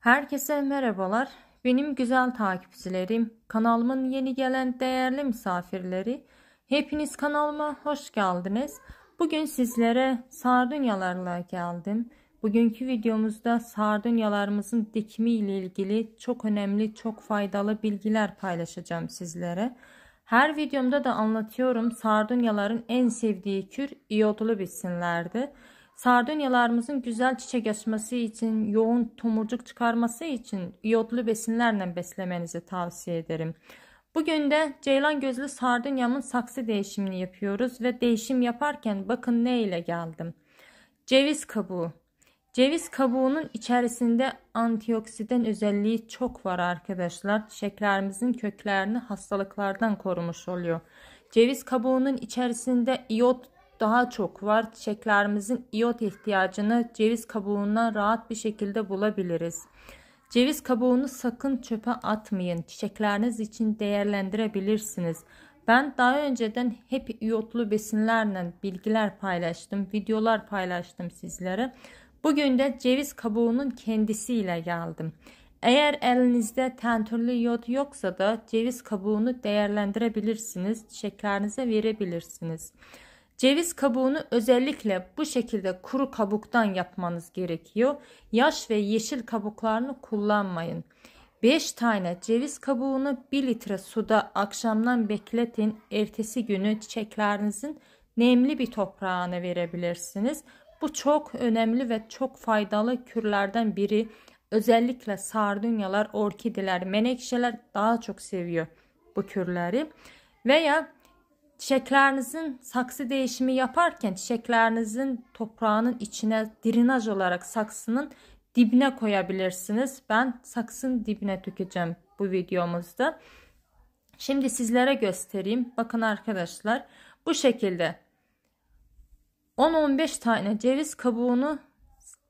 Herkese merhabalar. Benim güzel takipçilerim, kanalımın yeni gelen değerli misafirleri, hepiniz kanalıma hoş geldiniz. Bugün sizlere sardunyalarla geldim. Bugünkü videomuzda sardunyalarımızın dikimi ile ilgili çok önemli, çok faydalı bilgiler paylaşacağım sizlere. Her videomda da anlatıyorum sardunyaların en sevdiği kür iyodlu bitsinlerdi. Sardunyalarımızın güzel çiçek açması için, yoğun tomurcuk çıkarması için iyotlu besinlerle beslemenizi tavsiye ederim. Bugün de ceylan gözlü sardunyamın saksı değişimini yapıyoruz ve değişim yaparken bakın ne ile geldim. Ceviz kabuğu. Ceviz kabuğunun içerisinde antioksidan özelliği çok var arkadaşlar. Çiçeklerimizin köklerini hastalıklardan korumuş oluyor. Ceviz kabuğunun içerisinde iyot daha çok var. Çiçeklerimizin iot ihtiyacını ceviz kabuğundan rahat bir şekilde bulabiliriz. Ceviz kabuğunu sakın çöpe atmayın. Çiçekleriniz için değerlendirebilirsiniz. Ben daha önceden hep iotlu besinlerle bilgiler paylaştım, videolar paylaştım sizlere. Bugün de ceviz kabuğunun kendisiyle geldim. Eğer elinizde tentürlü iot yoksa da ceviz kabuğunu değerlendirebilirsiniz, çiçeklerinize verebilirsiniz. Ceviz kabuğunu özellikle bu şekilde kuru kabuktan yapmanız gerekiyor. Yaş ve yeşil kabuklarını kullanmayın. 5 tane ceviz kabuğunu 1 litre suda akşamdan bekletin. Ertesi günü çiçeklerinizin nemli bir toprağına verebilirsiniz. Bu çok önemli ve çok faydalı kürlerden biri. Özellikle sardunyalar, orkideler, menekşeler daha çok seviyor bu kürleri. Veya çiçeklerinizin saksı değişimi yaparken çiçeklerinizin toprağının içine drenaj olarak saksının dibine koyabilirsiniz. Ben saksın dibine dökeceğim bu videomuzda. Şimdi sizlere göstereyim. Bakın arkadaşlar bu şekilde 10-15 tane ceviz kabuğunu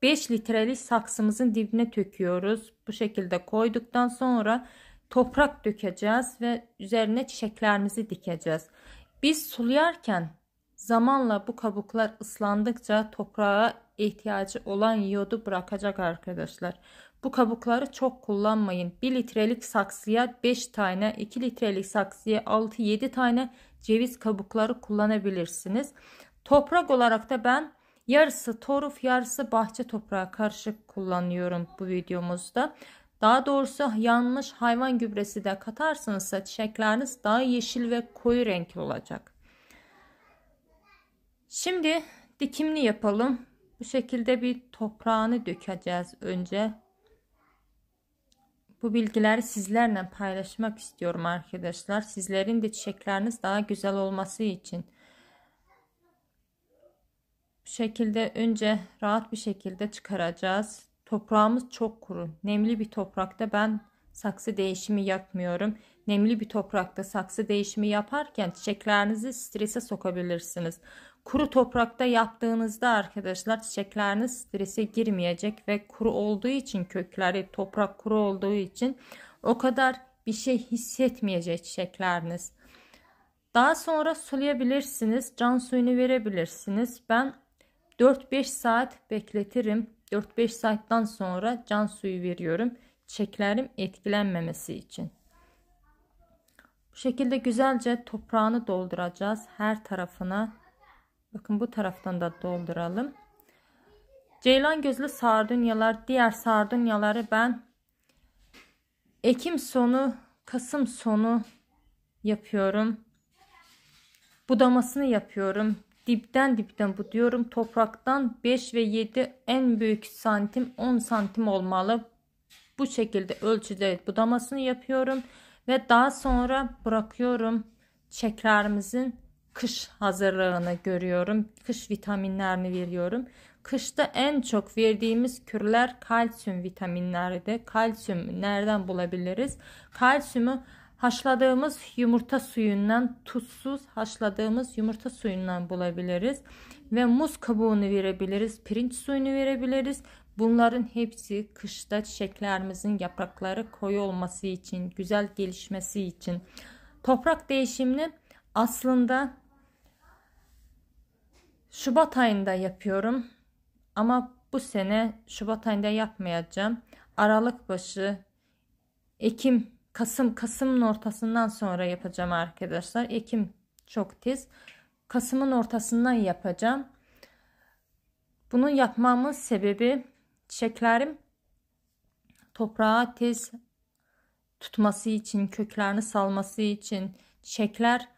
5 litrelik saksımızın dibine töküyoruz. Bu şekilde koyduktan sonra toprak dökeceğiz ve üzerine çiçeklerimizi dikeceğiz. Biz sulayarken zamanla bu kabuklar ıslandıkça toprağa ihtiyacı olan yodu bırakacak arkadaşlar. Bu kabukları çok kullanmayın. 1 litrelik saksıya 5 tane, 2 litrelik saksıya 6-7 tane ceviz kabukları kullanabilirsiniz. Toprak olarak da ben yarısı toruf yarısı bahçe toprağı karışık kullanıyorum bu videomuzda. Daha doğrusu yanmış hayvan gübresi de katarsanız çiçekleriniz daha yeşil ve koyu renkli olacak. Şimdi dikimli yapalım. Bu şekilde bir toprağını dökeceğiz önce. Bu bilgileri sizlerle paylaşmak istiyorum arkadaşlar. Sizlerin de çiçekleriniz daha güzel olması için. Bu şekilde önce rahat bir şekilde çıkaracağız. Toprağımız çok kuru. Nemli bir toprakta ben saksı değişimi yapmıyorum. Nemli bir toprakta saksı değişimi yaparken çiçeklerinizi strese sokabilirsiniz. Kuru toprakta yaptığınızda arkadaşlar çiçekleriniz strese girmeyecek ve kuru olduğu için kökleri toprak kuru olduğu için o kadar bir şey hissetmeyecek çiçekleriniz. Daha sonra sulayabilirsiniz. Can suyunu verebilirsiniz. Ben 4-5 saat bekletirim. 4-5 saatten sonra can suyu veriyorum. çeklerim etkilenmemesi için. Bu şekilde güzelce toprağını dolduracağız. Her tarafına. Bakın bu taraftan da dolduralım. Ceylan gözlü sardunyalar, diğer sardunyaları ben Ekim sonu, Kasım sonu yapıyorum. Budamasını yapıyorum dipten dipten bu diyorum. Topraktan 5 ve 7 en büyük santim 10 santim olmalı. Bu şekilde ölçüde budamasını yapıyorum. Ve daha sonra bırakıyorum çekrarımızın kış hazırlığını görüyorum. Kış vitaminlerini veriyorum. Kışta en çok verdiğimiz kürler kalsiyum vitaminleridir. Kalsiyum nereden bulabiliriz? Kalsiyumu Haşladığımız yumurta suyundan tuzsuz haşladığımız yumurta suyundan bulabiliriz. Ve muz kabuğunu verebiliriz. Pirinç suyunu verebiliriz. Bunların hepsi kışta çiçeklerimizin yaprakları koyu olması için, güzel gelişmesi için. Toprak değişimini aslında Şubat ayında yapıyorum. Ama bu sene Şubat ayında yapmayacağım. Aralık başı Ekim Kasım Kasım'ın ortasından sonra yapacağım arkadaşlar. Ekim çok tiz. Kasım'ın ortasından yapacağım. Bunu yapmamın sebebi çiçeklerim toprağa tiz tutması için, köklerini salması için, çiçekler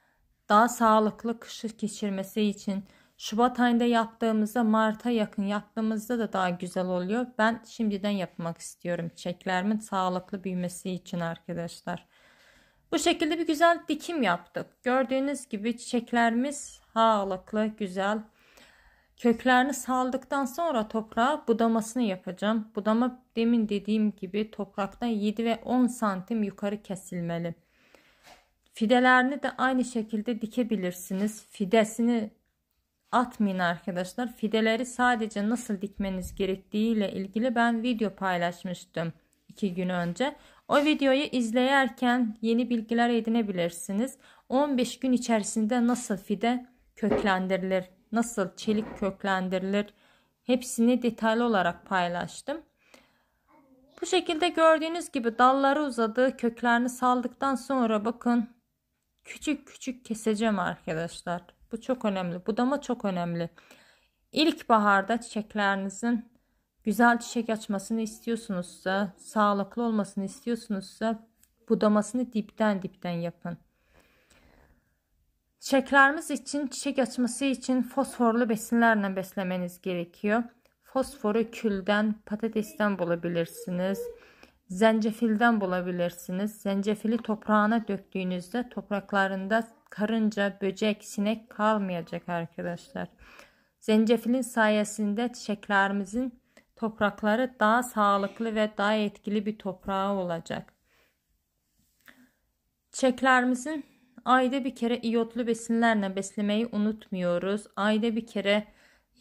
daha sağlıklı kışı geçirmesi için Şubat ayında yaptığımızda Mart'a yakın yaptığımızda da daha güzel oluyor. Ben şimdiden yapmak istiyorum çiçeklerimin sağlıklı büyümesi için arkadaşlar. Bu şekilde bir güzel dikim yaptık. Gördüğünüz gibi çiçeklerimiz sağlıklı, güzel. Köklerini saldıktan sonra toprağa budamasını yapacağım. Budama demin dediğim gibi topraktan 7 ve 10 santim yukarı kesilmeli. Fidelerini de aynı şekilde dikebilirsiniz. Fidesini atmayın arkadaşlar. Fideleri sadece nasıl dikmeniz gerektiği ile ilgili ben video paylaşmıştım iki gün önce. O videoyu izleyerken yeni bilgiler edinebilirsiniz. 15 gün içerisinde nasıl fide köklendirilir, nasıl çelik köklendirilir hepsini detaylı olarak paylaştım. Bu şekilde gördüğünüz gibi dalları uzadı, köklerini saldıktan sonra bakın küçük küçük keseceğim arkadaşlar. Bu çok önemli. Budama çok önemli. İlk baharda çiçeklerinizin güzel çiçek açmasını istiyorsunuzsa, sağlıklı olmasını istiyorsunuzsa budamasını dipten dipten yapın. Çiçeklerimiz için çiçek açması için fosforlu besinlerle beslemeniz gerekiyor. Fosforu külden, patatesten bulabilirsiniz. Zencefilden bulabilirsiniz. Zencefili toprağına döktüğünüzde topraklarında karınca, böcek, sinek kalmayacak arkadaşlar. Zencefilin sayesinde çiçeklerimizin toprakları daha sağlıklı ve daha etkili bir toprağı olacak. Çiçeklerimizin ayda bir kere iyotlu besinlerle beslemeyi unutmuyoruz. Ayda bir kere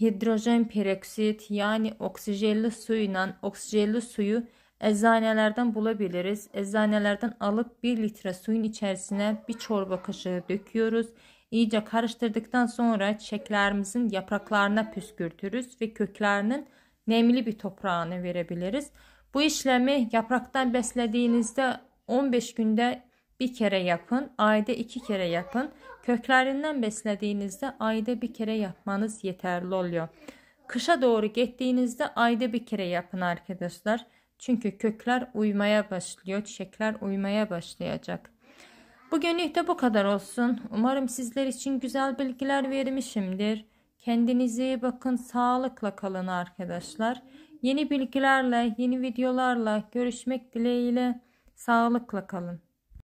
hidrojen peroksit yani oksijenli suyla oksijenli suyu Eczanelerden bulabiliriz. Eczanelerden alıp 1 litre suyun içerisine bir çorba kaşığı döküyoruz. İyice karıştırdıktan sonra çiçeklerimizin yapraklarına püskürtürüz ve köklerinin nemli bir toprağını verebiliriz. Bu işlemi yapraktan beslediğinizde 15 günde bir kere yapın, ayda iki kere yapın. Köklerinden beslediğinizde ayda bir kere yapmanız yeterli oluyor. Kışa doğru gittiğinizde ayda bir kere yapın arkadaşlar. Çünkü kökler uymaya başlıyor, çiçekler uymaya başlayacak. Bugünlük de bu kadar olsun. Umarım sizler için güzel bilgiler vermişimdir. Kendinize iyi bakın, sağlıkla kalın arkadaşlar. Yeni bilgilerle, yeni videolarla görüşmek dileğiyle sağlıkla kalın.